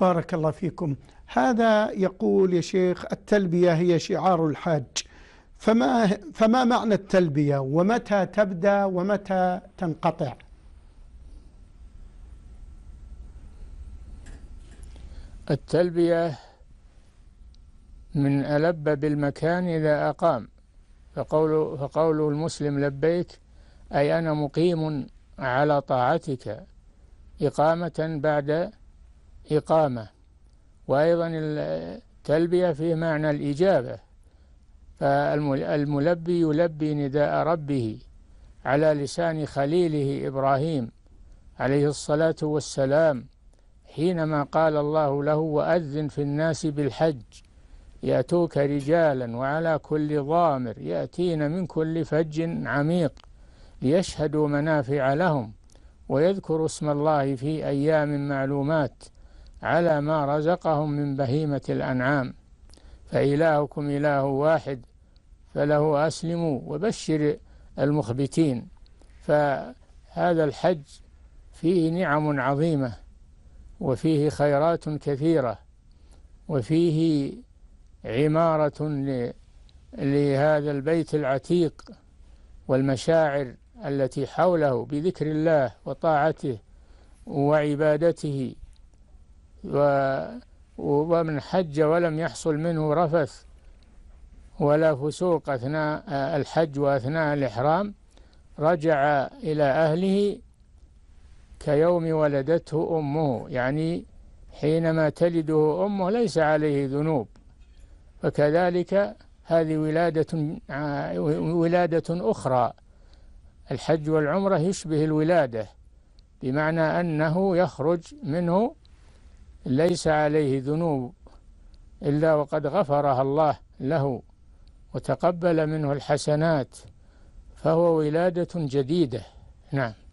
بارك الله فيكم هذا يقول يا شيخ التلبية هي شعار الحاج فما, فما معنى التلبية ومتى تبدأ ومتى تنقطع التلبية من ألب بالمكان إذا أقام فقول, فقول المسلم لبيك أي أنا مقيم على طاعتك إقامة بعد إقامة وأيضا التلبية في معنى الإجابة فالملبي يلبي نداء ربه على لسان خليله إبراهيم عليه الصلاة والسلام حينما قال الله له وأذن في الناس بالحج يأتوك رجالا وعلى كل ضامر يأتين من كل فج عميق ليشهدوا منافع لهم ويذكروا اسم الله في أيام معلومات على ما رزقهم من بهيمة الأنعام فإلهكم إله واحد فله أسلموا وبشر المخبتين فهذا الحج فيه نعم عظيمة وفيه خيرات كثيرة وفيه عمارة لهذا البيت العتيق والمشاعر التي حوله بذكر الله وطاعته وعبادته ومن حج ولم يحصل منه رفث ولا فسوق أثناء آه، الحج وأثناء الإحرام رجع إلى أهله كيوم ولدته أمه يعني حينما تلده أمه ليس عليه ذنوب وكذلك هذه ولادة آه، ولادة أخرى الحج والعمرة يشبه الولادة بمعنى أنه يخرج منه ليس عليه ذنوب إلا وقد غفرها الله له وتقبل منه الحسنات فهو ولادة جديدة نعم